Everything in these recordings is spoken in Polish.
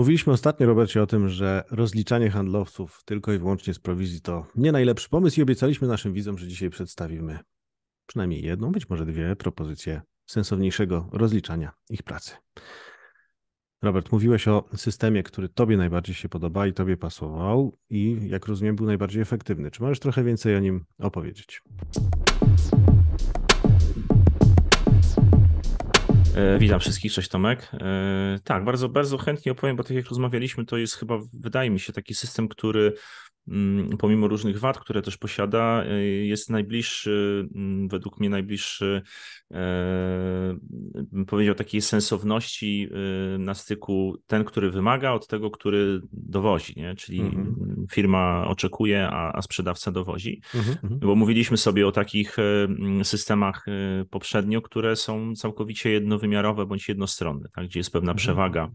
Mówiliśmy ostatnio, Robercie, o tym, że rozliczanie handlowców tylko i wyłącznie z prowizji to nie najlepszy pomysł i obiecaliśmy naszym widzom, że dzisiaj przedstawimy przynajmniej jedną, być może dwie propozycje sensowniejszego rozliczania ich pracy. Robert, mówiłeś o systemie, który Tobie najbardziej się podoba i Tobie pasował, i jak rozumiem, był najbardziej efektywny. Czy możesz trochę więcej o nim opowiedzieć? E, Witam wszystkich, cześć Tomek. E, tak, bardzo, bardzo chętnie opowiem, bo tak jak rozmawialiśmy, to jest chyba, wydaje mi się, taki system, który mm, pomimo różnych wad, które też posiada, e, jest najbliższy, mm, według mnie najbliższy, bym powiedział, takiej sensowności na styku ten, który wymaga, od tego, który dowozi, nie? czyli mhm firma oczekuje, a, a sprzedawca dowozi. Mhm, mhm. bo mówiliśmy sobie o takich e, systemach e, poprzednio, które są całkowicie jednowymiarowe bądź jednostronne, tak, gdzie jest pewna mhm. przewaga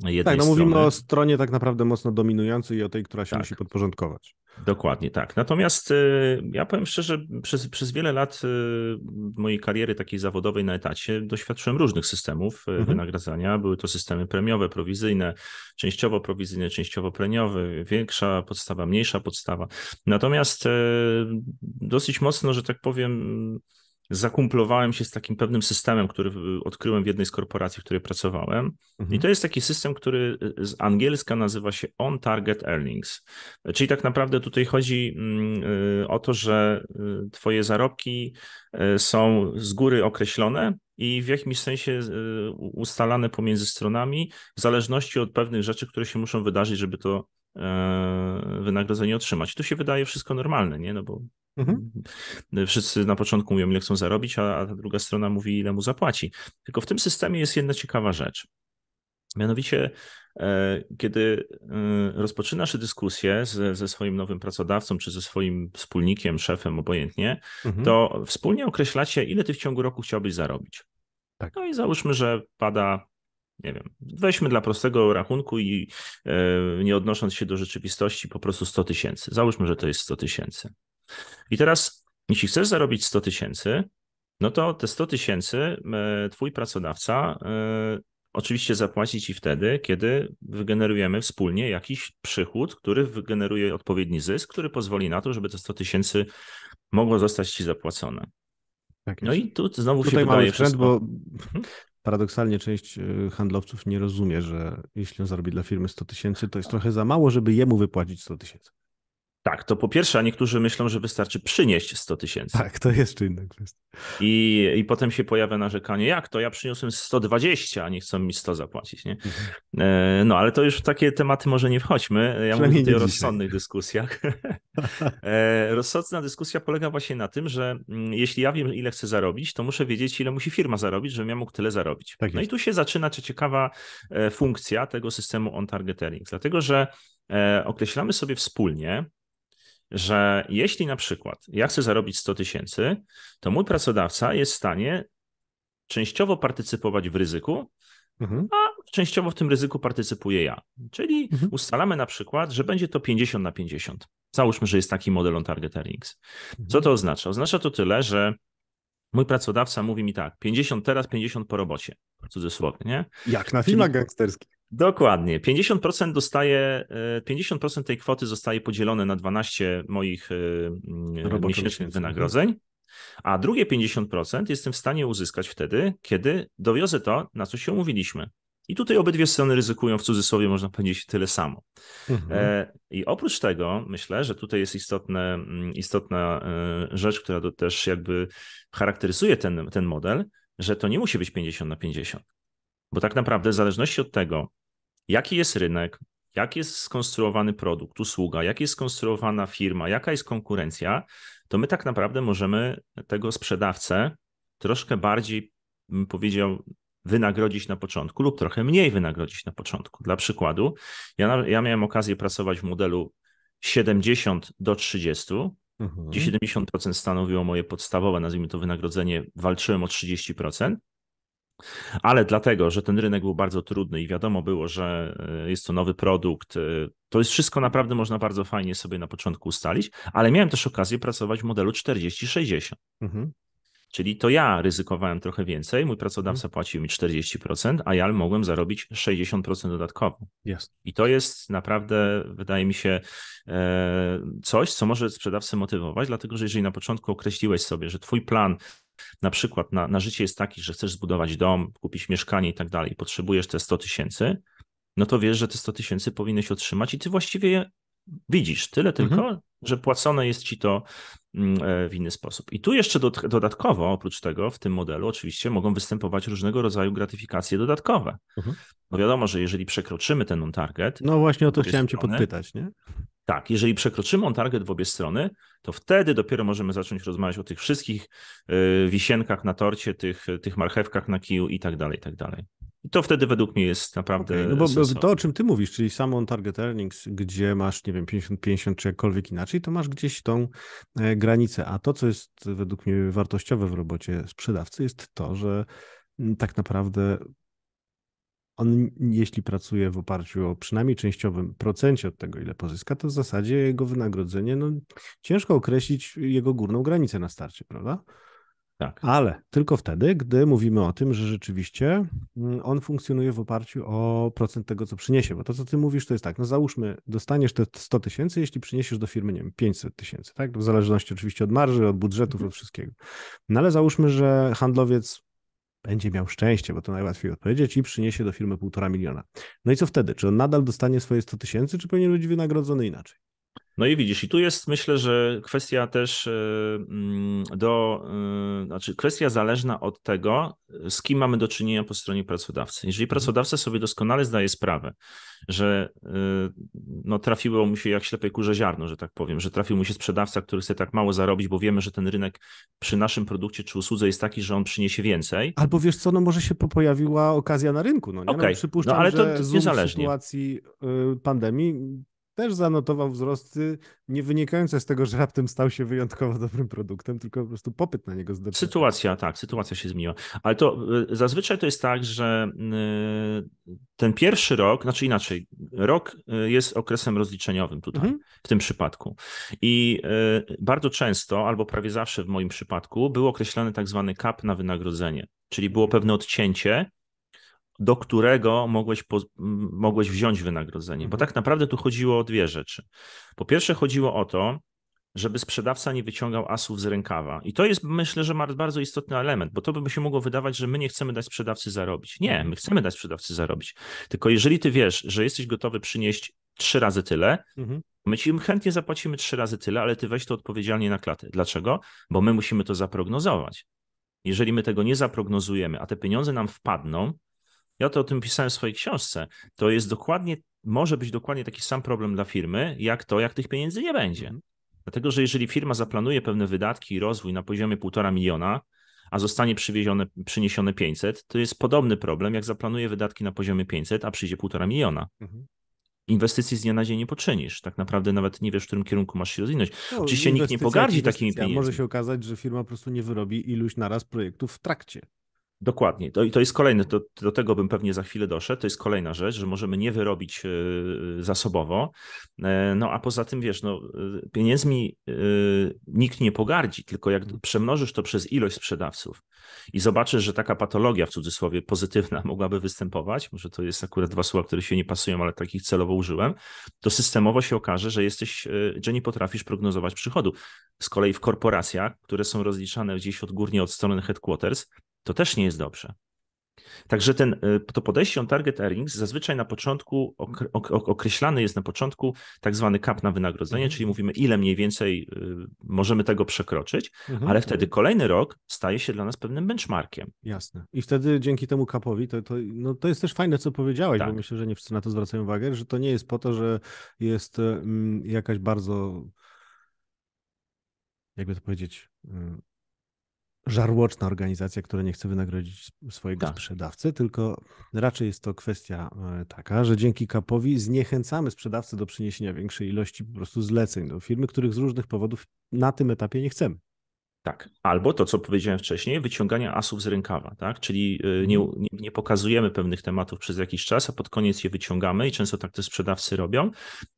jednej Tak, no strony. mówimy o stronie tak naprawdę mocno dominującej i o tej, która się tak. musi podporządkować. Dokładnie tak. Natomiast y, ja powiem szczerze, przez, przez wiele lat y, mojej kariery takiej zawodowej na etacie doświadczyłem różnych systemów y, mhm. wynagradzania. Były to systemy premiowe, prowizyjne, częściowo prowizyjne, częściowo premiowe, większa podstawa, mniejsza podstawa. Natomiast dosyć mocno, że tak powiem, zakumplowałem się z takim pewnym systemem, który odkryłem w jednej z korporacji, w której pracowałem. Mhm. I to jest taki system, który y, z angielska nazywa się On Target Earnings. Czyli tak naprawdę tutaj chodzi mm, y, o to, że y, Twoje zarobki są z góry określone i w jakimś sensie ustalane pomiędzy stronami, w zależności od pewnych rzeczy, które się muszą wydarzyć, żeby to e, wynagrodzenie otrzymać. tu się wydaje wszystko normalne, nie? No bo Mhm. Mm, wszyscy na początku mówią, ile chcą zarobić, a, a ta druga strona mówi, ile mu zapłaci. Tylko w tym systemie jest jedna ciekawa rzecz. Mianowicie, e, kiedy e, rozpoczynasz dyskusję ze, ze, swoim nowym pracodawcą, czy ze swoim wspólnikiem, szefem, obojętnie, mhm. to wspólnie określacie, ile ty w ciągu roku chciałbyś zarobić. Tak. No i załóżmy, że pada, nie wiem, weźmy dla prostego rachunku i e, nie odnosząc się do rzeczywistości, po prostu 100 tysięcy. Załóżmy, że to jest 100 tysięcy. I teraz, jeśli chcesz zarobić 100 tysięcy, no to te 100 tysięcy e, twój pracodawca e, oczywiście zapłaci ci wtedy, kiedy wygenerujemy wspólnie jakiś przychód, który wygeneruje odpowiedni zysk, który pozwoli na to, żeby te 100 tysięcy mogło zostać ci zapłacone. Tak no i tu znowu Tutaj się wydaje wstręt, bo mhm. paradoksalnie część e, handlowców nie rozumie, że jeśli on zarobi dla firmy 100 tysięcy, to jest trochę za mało, żeby jemu wypłacić 100 tysięcy. Tak, to po pierwsze, a niektórzy myślą, że wystarczy przynieść 100 tysięcy. Tak, to czy inna kwestia. I, I potem się pojawia narzekanie, jak to ja przyniosłem 120, a nie chcą mi 100 zapłacić. Nie? Mhm. E, no ale to już w takie tematy może nie wchodźmy. Ja mówię tutaj o rozsądnych dzisiaj. dyskusjach. E, rozsądna dyskusja polega właśnie na tym, że mm, jeśli ja wiem, ile chcę zarobić, to muszę wiedzieć, ile musi firma zarobić, żebym ja mógł tyle zarobić. Tak no i tu się zaczyna ciekawa e, funkcja tego systemu on targeting dlatego że określamy sobie wspólnie, że jeśli na przykład ja chcę zarobić 100 tysięcy, to mój pracodawca jest w stanie częściowo partycypować w ryzyku, mhm. a częściowo w tym ryzyku partycypuję ja. Czyli mhm. ustalamy na przykład, że będzie to 50 na 50. Załóżmy, że jest taki model on target earnings. Mhm. Co to oznacza? Oznacza to tyle, że mój pracodawca mówi mi tak, 50 teraz, 50 po robocie, cudzysłowie, nie? Jak na filmach gangsterskich. Dokładnie. 50% dostaje, 50% e, tej kwoty zostaje podzielone na 12 moich e, Roboty miesięcznych mhm. wynagrodzeń, a drugie 50% jestem w stanie uzyskać wtedy, kiedy dowiozę to, na co się umówiliśmy. I tutaj obydwie strony ryzykują, w cudzysłowie można powiedzieć, tyle samo. Mhm. E, I oprócz tego myślę, że tutaj jest istotne, istotna rzecz, która to też jakby charakteryzuje ten, ten model, że to nie musi być 50 na 50. Bo tak naprawdę w zależności od tego, jaki jest rynek, jak jest skonstruowany produkt, usługa, jak jest skonstruowana firma, jaka jest konkurencja, to my tak naprawdę możemy tego sprzedawcę troszkę bardziej, bym powiedział, wynagrodzić na początku lub trochę mniej wynagrodzić na początku. Dla przykładu, ja, ja miałem okazję pracować w modelu 70 do 30, mhm. gdzie 70% stanowiło moje podstawowe, nazwijmy to wynagrodzenie, walczyłem o 30%, ale dlatego, że ten rynek był bardzo trudny i wiadomo było, że e, jest to nowy produkt, e, to jest wszystko naprawdę można bardzo fajnie sobie na początku ustalić, ale miałem też okazję pracować w modelu 40-60. Mhm. Czyli to ja ryzykowałem trochę więcej, mój pracodawca mhm. płacił mi 40%, a ja mogłem zarobić 60% dodatkowo. Yes. I to jest naprawdę, wydaje mi się, e, coś, co może sprzedawcę motywować, dlatego że jeżeli na początku określiłeś sobie, że twój plan na przykład na, na życie jest taki, że chcesz zbudować dom, kupić mieszkanie i tak dalej, potrzebujesz te 100 tysięcy, no to wiesz, że te 100 tysięcy powinieneś otrzymać i ty właściwie je widzisz. Tyle mhm. tylko, mhm. że płacone jest ci to mm, e, w inny sposób. I tu jeszcze do, dodatkowo, oprócz tego, w tym modelu oczywiście mogą występować różnego rodzaju gratyfikacje dodatkowe. Mhm. Bo wiadomo, że jeżeli przekroczymy ten non-target. No właśnie o to chciałem strony, cię podpytać, nie? Tak, jeżeli przekroczymy on target w obie strony, to wtedy dopiero możemy zacząć rozmawiać o tych wszystkich y, wisienkach na torcie, tych, tych marchewkach na kiju i tak dalej, i tak dalej. I to wtedy według mnie jest naprawdę. Okay, no bo sensowne. to, o czym ty mówisz, czyli samo on target earnings, gdzie masz, nie wiem, 50-50 czy jakkolwiek inaczej, to masz gdzieś tą e, granicę. A to, co jest według mnie wartościowe w robocie sprzedawcy, jest to, że mm, tak naprawdę on, jeśli pracuje w oparciu o przynajmniej częściowym procencie od tego, ile pozyska, to w zasadzie jego wynagrodzenie, no ciężko określić jego górną granicę na starcie, prawda? Tak. Ale tylko wtedy, gdy mówimy o tym, że rzeczywiście mm, on funkcjonuje w oparciu o procent tego, co przyniesie. Bo to, co ty mówisz, to jest tak, no załóżmy, dostaniesz te 100 tysięcy, jeśli przyniesiesz do firmy, nie wiem, 500 tysięcy, tak? W zależności oczywiście od marży, od budżetów, mhm. od wszystkiego. No ale załóżmy, że handlowiec będzie miał szczęście, bo to najłatwiej odpowiedzieć, i przyniesie do firmy półtora miliona. No i co wtedy? Czy on nadal dostanie swoje 100 tysięcy, czy powinien być wynagrodzony inaczej? No i widzisz, i tu jest myślę, że kwestia też e, mm, do, e, znaczy kwestia zależna od tego, z kim mamy do czynienia po stronie pracodawcy. Jeżeli mhm. pracodawca sobie doskonale zdaje sprawę, że e, no, trafiło mu się jak ślepej kurze ziarno, że tak powiem, że trafił mu się sprzedawca, który chce tak mało zarobić, bo wiemy, że ten rynek przy naszym produkcie czy usłudze jest taki, że on przyniesie więcej. Albo wiesz co, no może się pojawiła okazja na rynku. No, nie? Okay. No, przypuszczam, no, ale to że w sytuacji y, pandemii też zanotował wzrosty nie wynikające z tego, że raptem stał się wyjątkowo dobrym produktem, tylko po prostu popyt na niego zdecydował. Sytuacja, tak, sytuacja się zmieniła. Ale to y, zazwyczaj to jest tak, że y, ten pierwszy rok, znaczy inaczej, rok y, jest okresem rozliczeniowym tutaj, mhm. w tym przypadku. I bardzo często, albo prawie zawsze w moim przypadku, był określany tak zwany kap na wynagrodzenie, czyli było pewne odcięcie do którego mogłeś, po, mogłeś wziąć wynagrodzenie. Bo mhm. tak naprawdę tu chodziło o dwie rzeczy. Po pierwsze, chodziło o to, żeby sprzedawca nie wyciągał asów z rękawa. I to jest, myślę, że bardzo istotny element, bo to by się mogło wydawać, że my nie chcemy dać sprzedawcy zarobić. Nie, my chcemy dać sprzedawcy zarobić. Tylko jeżeli ty wiesz, że jesteś gotowy przynieść trzy razy tyle, mhm. my ci chętnie zapłacimy trzy razy tyle, ale ty weź to odpowiedzialnie na klatę. Dlaczego? Bo my musimy to zaprognozować. Jeżeli my tego nie zaprognozujemy, a te pieniądze nam wpadną, ja to o tym pisałem w swojej książce. To jest dokładnie, może być dokładnie taki sam problem dla firmy, jak to, jak tych pieniędzy nie będzie. Mhm. Dlatego, że jeżeli firma zaplanuje pewne wydatki i rozwój na poziomie 1,5 miliona, a zostanie przywiezione, przyniesione 500, to jest podobny problem, jak zaplanuje wydatki na poziomie 500, a przyjdzie 1,5 miliona. Mhm. Inwestycji z dnia na dzień nie poczynisz. Tak naprawdę nawet nie wiesz, w którym kierunku masz się rozwinąć. No, Oczywiście nikt nie pogardzi takimi pieniędzmi. Może się okazać, że firma po prostu nie wyrobi iluś naraz projektów w trakcie. Dokładnie. To, to jest kolejne, do, do tego bym pewnie za chwilę doszedł. To jest kolejna rzecz, że możemy nie wyrobić e, zasobowo. E, no a poza tym wiesz, no, e, pieniędzmi nikt nie pogardzi, tylko jak przemnożysz to przez ilość sprzedawców i zobaczysz, że taka patologia w cudzysłowie pozytywna mogłaby występować, może to jest akurat dwa słowa, które się nie pasują, ale takich celowo użyłem, to systemowo się okaże, że jesteś, że nie potrafisz prognozować przychodu. Z kolei w korporacjach, które są rozliczane gdzieś odgórnie od strony headquarters, to też nie jest dobrze. Także ten, y, to podejście on target earnings zazwyczaj na początku określany jest na początku tak zwany cap na wynagrodzenie, mhm. czyli mówimy ile mniej więcej y, możemy tego przekroczyć, mhm. ale tak. wtedy kolejny rok staje się dla nas pewnym benchmarkiem. Jasne. I wtedy dzięki temu capowi, to, to, no, to jest też fajne, co powiedziałeś, tak. bo myślę, że nie wszyscy na to zwracają uwagę, że to nie jest po to, że jest mm, jakaś bardzo jakby to powiedzieć, mm, żarłoczna organizacja, która nie chce wynagrodzić swojego tak. sprzedawcy, tylko raczej jest to kwestia e, taka, że dzięki kapowi zniechęcamy sprzedawcę do przyniesienia większej ilości po prostu zleceń do firmy, których z różnych powodów na tym etapie nie chcemy. Tak, albo to, co powiedziałem wcześniej, wyciągania asów z rękawa, tak? Czyli y, mhm. nie, nie, nie, pokazujemy pewnych tematów przez jakiś czas, a pod koniec je wyciągamy i często tak to sprzedawcy robią,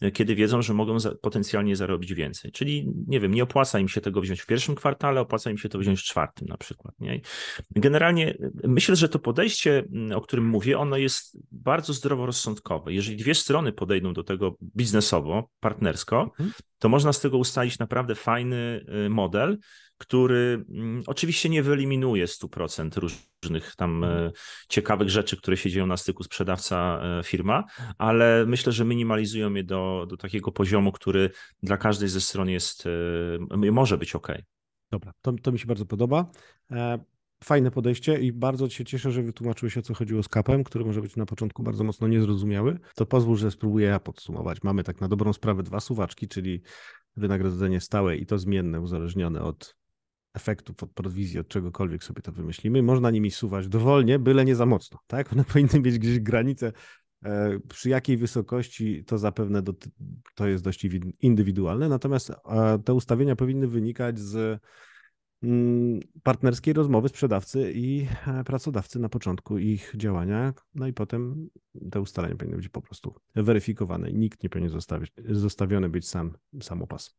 y, kiedy wiedzą, że mogą za, potencjalnie zarobić więcej. Czyli nie wiem, nie opłaca im się tego wziąć w pierwszym kwartale, opłaca im się to wziąć w czwartym na przykład. Nie? Generalnie y, myślę, że to podejście, mm, o którym mówię, ono jest bardzo zdroworozsądkowe. Jeżeli dwie strony podejdą do tego biznesowo, partnersko, mhm. to można z tego ustalić naprawdę fajny model który mm, oczywiście nie wyeliminuje 100% różnych tam e, mhm. ciekawych rzeczy, które się dzieją na styku sprzedawca-firma, e, ale myślę, że minimalizują je do, do takiego poziomu, który dla każdej ze stron jest, e, może być ok. Dobra, to, to mi się bardzo podoba. Fajne podejście i bardzo się cieszę, że wytłumaczyłeś o co chodziło z kapem, który może być na początku bardzo mocno niezrozumiały. To pozwól, że spróbuję ja podsumować. Mamy tak na dobrą sprawę dwa suwaczki, czyli wynagrodzenie stałe i to zmienne, uzależnione od efektów od prowizji, od czegokolwiek sobie to wymyślimy, można nimi suwać dowolnie, byle nie za mocno. Tak? One powinny mieć gdzieś granicę, e, przy jakiej wysokości to zapewne do, to jest dość indywidualne, natomiast e, te ustawienia powinny wynikać z mm, partnerskiej rozmowy sprzedawcy i e, pracodawcy na początku ich działania, no i potem te ustalenia powinny być po prostu weryfikowane nikt nie powinien zostawić, zostawiony być sam samopas.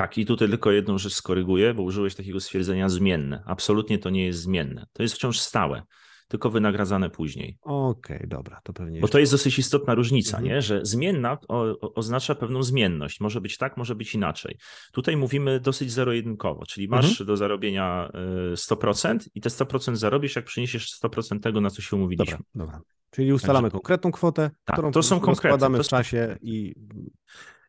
Tak, i tutaj tylko jedną rzecz skoryguję, bo użyłeś takiego stwierdzenia zmienne. Absolutnie to nie jest zmienne. To jest wciąż stałe, tylko wynagradzane później. Okej, okay, dobra, to pewnie. Bo to jest dosyć istotna różnica, mhm. nie? że zmienna o, o, oznacza pewną zmienność. Może być tak, może być inaczej. Tutaj mówimy dosyć zero-jedynkowo, czyli masz mhm. do zarobienia 100% e, i te 100% zarobisz, jak przyniesiesz 100% tego, na co się umówiliśmy. Dobra, dobra. Czyli ustalamy Także... konkretną kwotę, tak, którą to są konkretne, w czasie i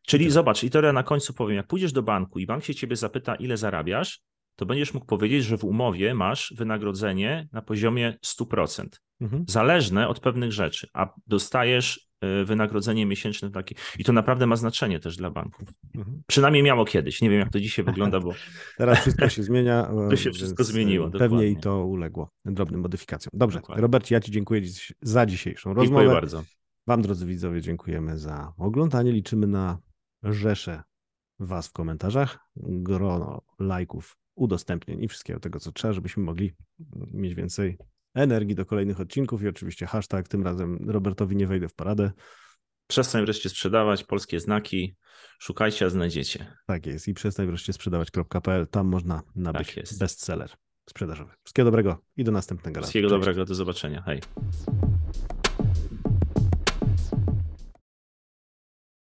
Czyli tak. zobacz, i to na końcu powiem, jak pójdziesz do banku i bank się ciebie zapyta, ile zarabiasz, to będziesz mógł powiedzieć, że w umowie masz wynagrodzenie na poziomie 100%, mhm. zależne od pewnych rzeczy, a dostajesz e, wynagrodzenie miesięczne takie. I to naprawdę ma znaczenie też dla banków. Mhm. Przynajmniej miało kiedyś. Nie wiem, jak to dzisiaj wygląda, bo. Teraz wszystko się zmienia. E, to się wszystko e, zmieniło. Pewnie dokładnie. i to uległo drobnym modyfikacjom. Dobrze, dokładnie. Robercie, ja Ci dziękuję za dzisiejszą rozmowę. Dziękuję bardzo. Wam, drodzy widzowie, dziękujemy za oglądanie. Liczymy na rzeszę Was w komentarzach, grono lajków, udostępnień i wszystkiego tego, co trzeba, żebyśmy mogli mieć więcej energii do kolejnych odcinków i oczywiście hashtag, tym razem Robertowi nie wejdę w paradę. Przestań wreszcie sprzedawać polskie znaki, szukajcie, a znajdziecie. Tak jest i przestań wreszcie sprzedawać.pl, tam można nabyć tak jest. bestseller sprzedażowy. Wszystkiego dobrego i do następnego Wszystkiego razu. Wszystkiego dobrego, do zobaczenia, hej.